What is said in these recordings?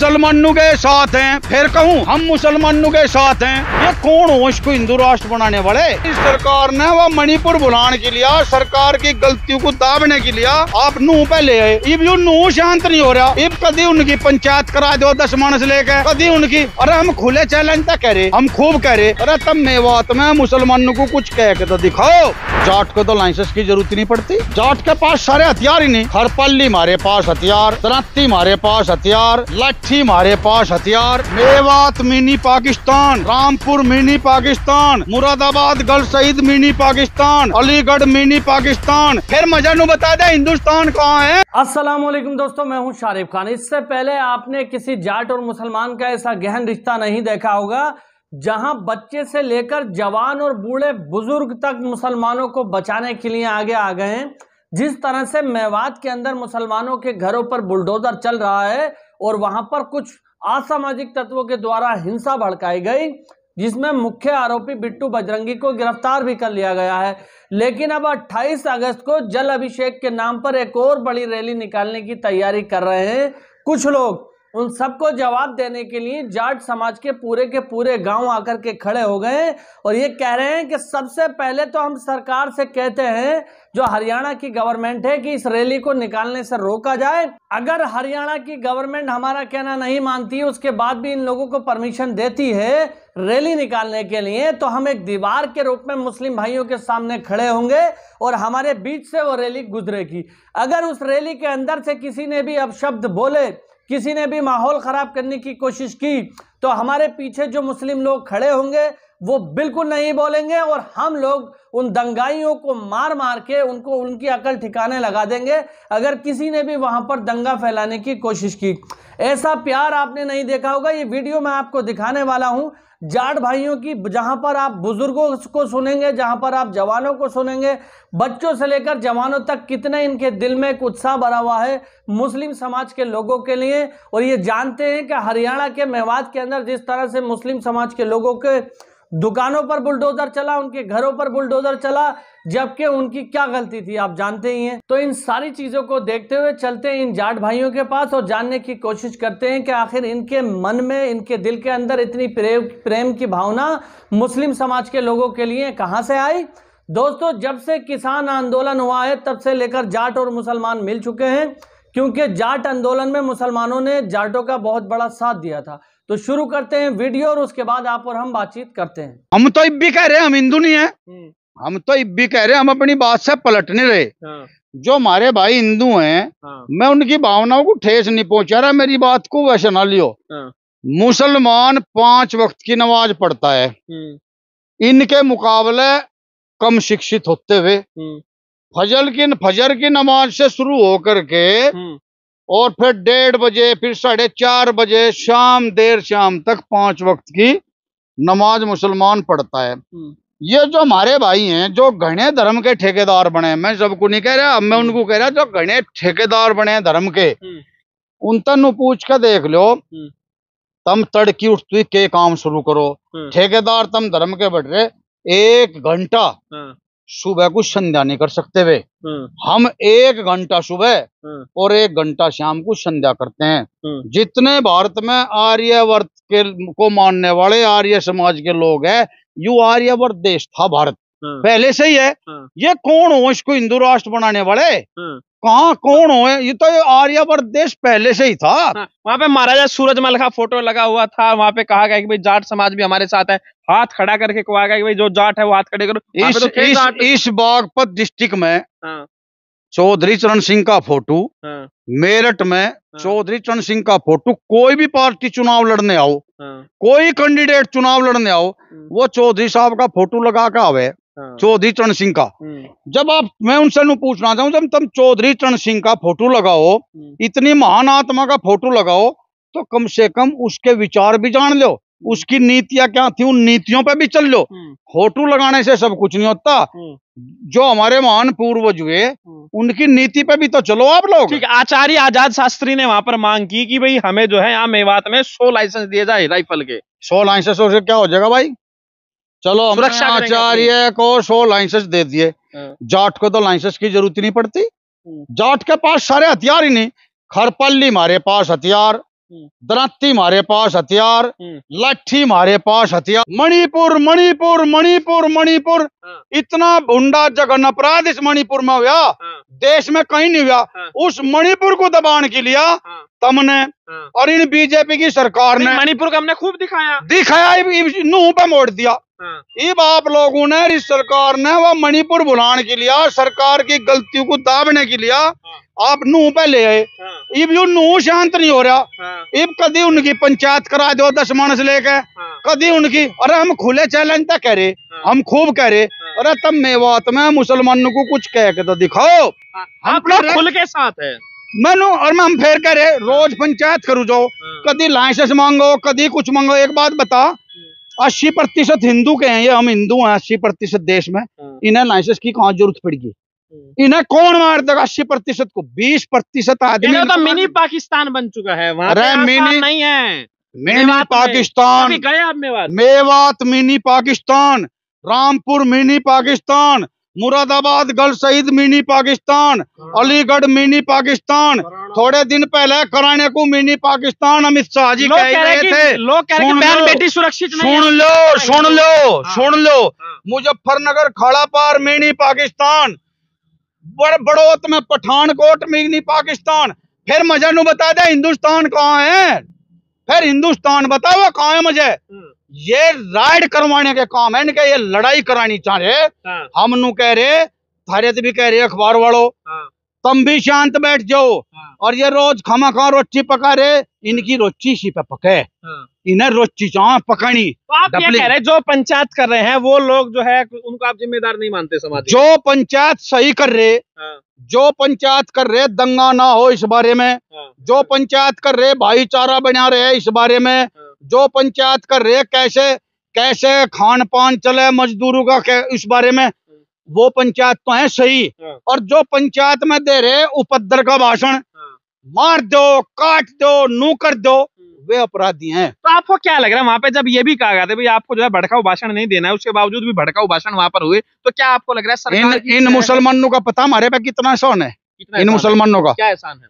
मुसलमानों के साथ हैं फिर कहूँ हम मुसलमानों के साथ हैं ये कौन हो इसको हिंदू राष्ट्र बनाने वाले इस सरकार ने वो मणिपुर बुलाने के लिए सरकार की गलतियों को दाबने के लिए आप नू पहले आए इब यू नू शांत नहीं हो रहा इब कभी उनकी पंचायत करा दो दस मानस लेके कभी उनकी अरे हम खुले चैलेंज तक तो कह रहे हम खूब कह रहे अरे तब मेवात में मुसलमानों को कुछ कह के तो दिखाओ जाट को तो लाइसेंस की जरूरत नहीं पड़ती जाट के पास सारे हथियार ही नहीं हरपल्ली मारे पास हथियार तरती मारे पास हथियार लठ थी हमारे पास हथियार Mewat mini Pakistan Rampur mini Pakistan Moradabad Gal Shahid mini Pakistan Aligarh mini Pakistan फिर मजा नु बता दे हिंदुस्तान कहाँ है असलम दोस्तों मैं हूँ शारिफ खान इससे पहले आपने किसी जाट और मुसलमान का ऐसा गहन रिश्ता नहीं देखा होगा जहां बच्चे से लेकर जवान और बूढ़े बुजुर्ग तक मुसलमानों को बचाने के लिए आगे आ गए हैं जिस तरह से मेवात के अंदर मुसलमानों के घरों पर बुलडोजर चल रहा है और वहां पर कुछ असामाजिक तत्वों के द्वारा हिंसा भड़काई गई जिसमें मुख्य आरोपी बिट्टू बजरंगी को गिरफ्तार भी कर लिया गया है लेकिन अब 28 अगस्त को जल अभिषेक के नाम पर एक और बड़ी रैली निकालने की तैयारी कर रहे हैं कुछ लोग उन सबको जवाब देने के लिए जाट समाज के पूरे के पूरे गांव आकर के खड़े हो गए और ये कह रहे हैं कि सबसे पहले तो हम सरकार से कहते हैं जो हरियाणा की गवर्नमेंट है कि इस रैली को निकालने से रोका जाए अगर हरियाणा की गवर्नमेंट हमारा कहना नहीं मानती उसके बाद भी इन लोगों को परमिशन देती है रैली निकालने के लिए तो हम एक दीवार के रूप में मुस्लिम भाइयों के सामने खड़े होंगे और हमारे बीच से वो रैली गुजरेगी अगर उस रैली के अंदर से किसी ने भी अपशब्द बोले किसी ने भी माहौल ख़राब करने की कोशिश की तो हमारे पीछे जो मुस्लिम लोग खड़े होंगे वो बिल्कुल नहीं बोलेंगे और हम लोग उन दंगाइयों को मार मार के उनको उनकी अकल ठिकाने लगा देंगे अगर किसी ने भी वहाँ पर दंगा फैलाने की कोशिश की ऐसा प्यार आपने नहीं देखा होगा ये वीडियो मैं आपको दिखाने वाला हूँ जाट भाइयों की जहाँ पर आप बुजुर्गों को सुनेंगे जहाँ पर आप जवानों को सुनेंगे बच्चों से लेकर जवानों तक कितने इनके दिल में एक उत्साह भरा हुआ है मुस्लिम समाज के लोगों के लिए और ये जानते हैं कि हरियाणा के मेवात के अंदर जिस तरह से मुस्लिम समाज के लोगों के दुकानों पर बुलडोजर चला उनके घरों पर बुलडोजर चला जबकि उनकी क्या गलती थी आप जानते ही हैं तो इन सारी चीज़ों को देखते हुए चलते हैं इन जाट भाइयों के पास और जानने की कोशिश करते हैं कि आखिर इनके मन में इनके दिल के अंदर इतनी प्रेम प्रेम की भावना मुस्लिम समाज के लोगों के लिए कहाँ से आई दोस्तों जब से किसान आंदोलन हुआ है तब से लेकर जाट और मुसलमान मिल चुके हैं क्योंकि जाट आंदोलन में मुसलमानों ने जाटों का बहुत बड़ा साथ दिया था तो शुरू करते हैं वीडियो और उसके बाद आप और हम बातचीत करते हैं हम तो भी कह रहे हैं हम हिंदू नहीं है हम्म। हम तो भी कह रहे हैं हम अपनी बात से पलटने रहे हाँ। जो हमारे भाई हिंदू हैं हाँ। मैं उनकी भावनाओं को ठेस नहीं पहुंचा रहा मेरी बात को वैसे ना लियो हाँ। मुसलमान पांच वक्त की नमाज पढ़ता है हम्म। इनके मुकाबले कम शिक्षित होते हुए हम्म। फजल की फजर की नमाज से शुरू होकर के और फिर डेढ़ बजे फिर साढ़े चार बजे शाम देर शाम तक पांच वक्त की नमाज मुसलमान पढ़ता है हम्म। ये जो हमारे भाई हैं जो घने धर्म के ठेकेदार बने मैं सबको नहीं कह रहा अब मैं हम्म। उनको कह रहा जो घने ठेकेदार बने धर्म के हम्म। उन तन पूछ के देख लो तम तड़की उठती के काम शुरू करो ठेकेदार तम धर्म के बढ़ रहे एक घंटा हाँ। सुबह को संध्या नहीं कर सकते वे हम्म। हम एक घंटा सुबह हम्म। और एक घंटा शाम को संध्या करते हैं हम्म। जितने भारत में आर्यवर्त के को मानने वाले आर्य समाज के लोग हैं यू आर्यवर्त देश था भारत हाँ। पहले से ही है हाँ। ये कौन हो इसको हिंदू राष्ट्र बनाने वाले हाँ। कहा कौन हो ये तो आर्यावर देश पहले से ही था वहाँ पे महाराजा सूरजमल का फोटो लगा हुआ था वहाँ पे कहा गया कि भाई जाट समाज भी हमारे साथ है हाथ खड़ा करके कहा गया कि भाई जो जाट है वो हाथ खड़े करो इस तो इस, इस बागपत डिस्ट्रिक्ट में चौधरी चरण सिंह का फोटो मेरठ में चौधरी चरण सिंह का फोटो कोई भी पार्टी चुनाव लड़ने आओ कोई कैंडिडेट चुनाव लड़ने आओ हम्म। वो चौधरी साहब का फोटो लगा के आवे हाँ। चौधरी चरण सिंह का हम्म। जब आप मैं उनसे पूछना चाहूँ जब तुम चौधरी चरण सिंह का फोटो लगाओ हम्म। इतनी महान आत्मा का फोटो लगाओ तो कम से कम उसके विचार भी जान लो हम्म। उसकी नीतियां क्या थी उन नीतियों पर भी चल लो फोटो लगाने से सब कुछ नहीं होता जो हमारे महान पूर्वज हुए उनकी नीति पे भी तो चलो आप लोग ठीक आचार्य आजाद शास्त्री ने वहां पर मांग की कि भाई हमें जो है यहाँ मेवात में सो लाइसेंस दिए जाए राइफल के सो लाइसेंस क्या हो जाएगा भाई चलो आचार्य को सो लाइसेंस दे दिए हाँ। जाट को तो लाइसेंस की जरूरत नहीं पड़ती हम्म। जाट के पास सारे हथियार ही नहीं खरपल्ली मारे पास हथियार हम्म। दराती मारे पास हथियार हम्म। लाठी मारे पास हथियार मणिपुर मणिपुर मणिपुर मणिपुर हाँ। इतना भुंडा जगन अपराध इस मणिपुर में हुआ हाँ। देश में कहीं नहीं हुआ हाँ। उस मणिपुर को दबाने के लिए तमने और इन बीजेपी की सरकार ने मणिपुर का हमने खूब दिखाया दिखाया नूह पे मोड़ दिया इब आप लोगों ने इस सरकार ने वह मणिपुर बुलाने के लिए सरकार की गलतियों को दाबने के लिए आप नूह पे ले आए इब जो नूह शांत नहीं हो रहा इब कभी उनकी पंचायत करा दो दस मानस लेके कभी उनकी अरे हम खुले चैलेंज तक तो करे हाँ। हम खूब करे हाँ। अरे तब मेवात में मुसलमानों को कुछ कह के तो दिखाओ हाँ, आप लोग खुल के साथ है मैं और मैं हम फेर करे रोज पंचायत करू जाओ कभी लाइसेंस मांगो कभी कुछ मांगो एक बात बता अस्सी प्रतिशत हिंदू के हैं ये हम हिंदू हैं अस्सी प्रतिशत देश में इन्हें लाइसेंस की कहा जरूरत पड़ेगी इन्हें कौन मार देगा अस्सी प्रतिशत को बीस प्रतिशत आदमी तो, तो मिनी पाकिस्तान बन चुका है अरे मिनी नहीं है mini Pakistan Mewat Mewat mini Pakistan Rampur mini Pakistan Moradabad Gal Shahid mini Pakistan Aligarh mini Pakistan थोड़े दिन पहले कराने को मिनी पाकिस्तान अमित शाह जी कह रहे थे बेटी सुरक्षित हाँ। सुन लो हाँ। सुन लो सुन हाँ। लो मुजफ्फरनगर पार मिनी पाकिस्तान बड़ में पठानकोट मिनी पाकिस्तान फिर मजा नु बता दे हिंदुस्तान कहाँ है फिर हिंदुस्तान बताओ कहा है मुझे हाँ। ये राइड करवाने के काम है इनके ये लड़ाई करानी चाह रहे हाँ। हम नु कह रहे भारत भी कह रहे अखबार वालों हाँ। तुम भी शांत बैठ जाओ और ये रोज खमा खा रोची पका रहे इनकी रोची सी पे पके इन्हें रोज चिचाओ पकड़ी तो आप ये कह रहे जो पंचायत कर रहे हैं वो लोग जो है उनको आप जिम्मेदार नहीं मानते समाज जो पंचायत सही कर रहे हाँ। जो पंचायत कर रहे दंगा ना हो इस बारे में हाँ। जो पंचायत कर रहे भाईचारा बना रहे इस बारे में हाँ। जो पंचायत कर रहे कैसे कैसे खान पान चले मजदूरों का इस बारे में वो पंचायत तो है सही और जो पंचायत में दे रहे उपद्र का भाषण मार दो काट दो नू कर दो वे अपराधी हैं तो आपको क्या लग रहा है वहाँ पे जब ये भी कहा गया था भाई आपको जो है भड़काऊ भाषण नहीं देना है उसके बावजूद भी भड़काऊ भाषण वहाँ पर हुए तो क्या आपको लग रहा है सरकार इन, इन मुसलमानों का पता हमारे पे कितना एहसान है इन मुसलमानों का क्या एहसान है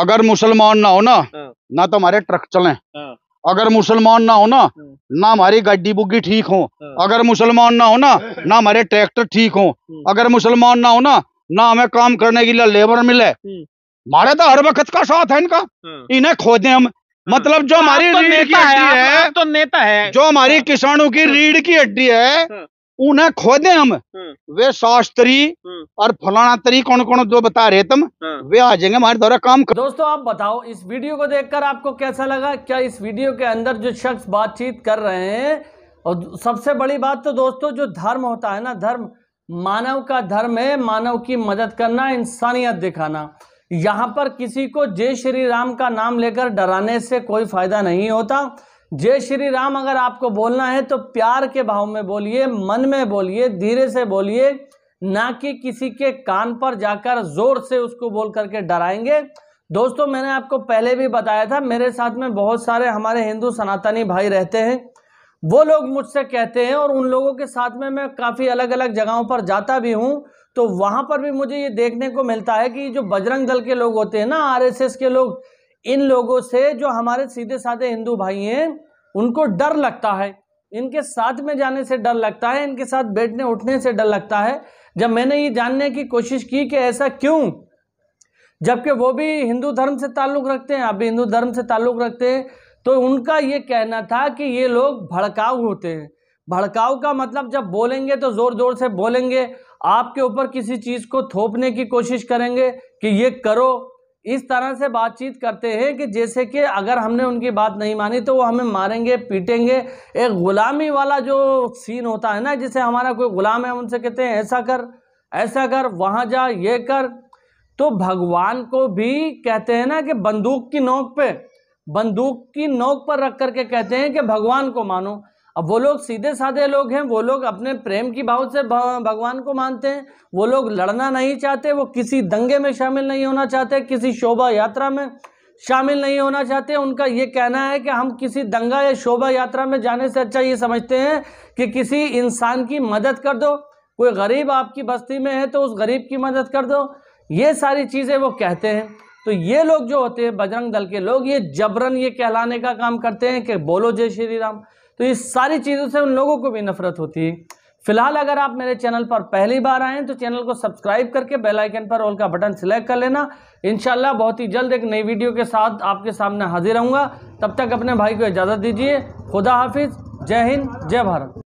अगर मुसलमान ना हो ना हाँ। ना तो हमारे ट्रक चले हाँ। अगर मुसलमान ना हो ना हाँ। ना हमारी गाड़ी बुग्गी ठीक हो अगर मुसलमान ना हो ना ना हमारे ट्रैक्टर ठीक हो अगर मुसलमान ना हो ना ना हमें काम करने के लिए लेबर मिले हमारे तो हर वक्त का साथ है इनका इन्हें खोदे हम मतलब जो हमारी तो रीढ़ की हड्डी है तो नेता है जो हमारी किसानों की रीढ़ की हड्डी है उन्हें खोदे हम हाँ। वे शास्त्री हाँ। और फलाना तरी कौन कौन जो बता रहे तुम हाँ। वे आ जाएंगे हमारे द्वारा काम कर दोस्तों आप बताओ इस वीडियो को देखकर आपको कैसा लगा क्या इस वीडियो के अंदर जो शख्स बातचीत कर रहे हैं और सबसे बड़ी बात तो दोस्तों जो धर्म होता है ना धर्म मानव का धर्म है मानव की मदद करना इंसानियत दिखाना यहाँ पर किसी को जय श्री राम का नाम लेकर डराने से कोई फायदा नहीं होता जय श्री राम अगर आपको बोलना है तो प्यार के भाव में बोलिए मन में बोलिए धीरे से बोलिए ना कि किसी के कान पर जाकर जोर से उसको बोल करके डराएंगे दोस्तों मैंने आपको पहले भी बताया था मेरे साथ में बहुत सारे हमारे हिंदू सनातनी भाई रहते हैं वो लोग मुझसे कहते हैं और उन लोगों के साथ में मैं काफ़ी अलग अलग जगहों पर जाता भी हूँ तो वहां पर भी मुझे ये देखने को मिलता है कि जो बजरंग दल के लोग होते हैं ना आरएसएस के लोग इन लोगों से जो हमारे सीधे साधे हिंदू भाई हैं उनको डर लगता है इनके साथ में जाने से डर लगता है इनके साथ बैठने उठने से डर लगता है जब मैंने ये जानने की कोशिश की कि ऐसा क्यों जबकि वो भी हिंदू धर्म से ताल्लुक़ रखते हैं आप भी हिंदू धर्म से ताल्लुक़ रखते हैं तो उनका ये कहना था कि ये लोग भड़काऊ होते हैं भड़काऊ का मतलब जब बोलेंगे तो ज़ोर ज़ोर से बोलेंगे आपके ऊपर किसी चीज़ को थोपने की कोशिश करेंगे कि ये करो इस तरह से बातचीत करते हैं कि जैसे कि अगर हमने उनकी बात नहीं मानी तो वो हमें मारेंगे पीटेंगे एक ग़ुलामी वाला जो सीन होता है ना जिसे हमारा कोई ग़ुलाम है उनसे कहते हैं ऐसा कर ऐसा कर वहाँ जा ये कर तो भगवान को भी कहते हैं ना कि बंदूक की नोक पे बंदूक की नोक पर रख करके कहते हैं कि भगवान को मानो अब वो लोग सीधे साधे लोग हैं वो लोग अपने प्रेम की भाव से भगवान को मानते हैं वो लोग लड़ना नहीं चाहते वो किसी दंगे में शामिल नहीं होना चाहते किसी शोभा यात्रा में शामिल नहीं होना चाहते उनका ये कहना है कि हम किसी दंगा या शोभा यात्रा में जाने से अच्छा ये समझते हैं कि किसी इंसान की मदद कर दो कोई गरीब आपकी बस्ती में है तो उस गरीब की मदद कर दो ये सारी चीज़ें वो कहते हैं तो ये लोग जो होते हैं बजरंग दल के लोग ये जबरन ये कहलाने का काम करते हैं कि बोलो जय श्री राम तो इस सारी चीज़ों से उन लोगों को भी नफरत होती है फिलहाल अगर आप मेरे चैनल पर पहली बार आएँ तो चैनल को सब्सक्राइब करके बेल आइकन पर ऑल का बटन सेलेक्ट कर लेना इनशाला बहुत ही जल्द एक नई वीडियो के साथ आपके सामने हाजिर रहूँगा तब तक अपने भाई को इजाज़त दीजिए खुदा हाफिज़ जय हिंद जय भारत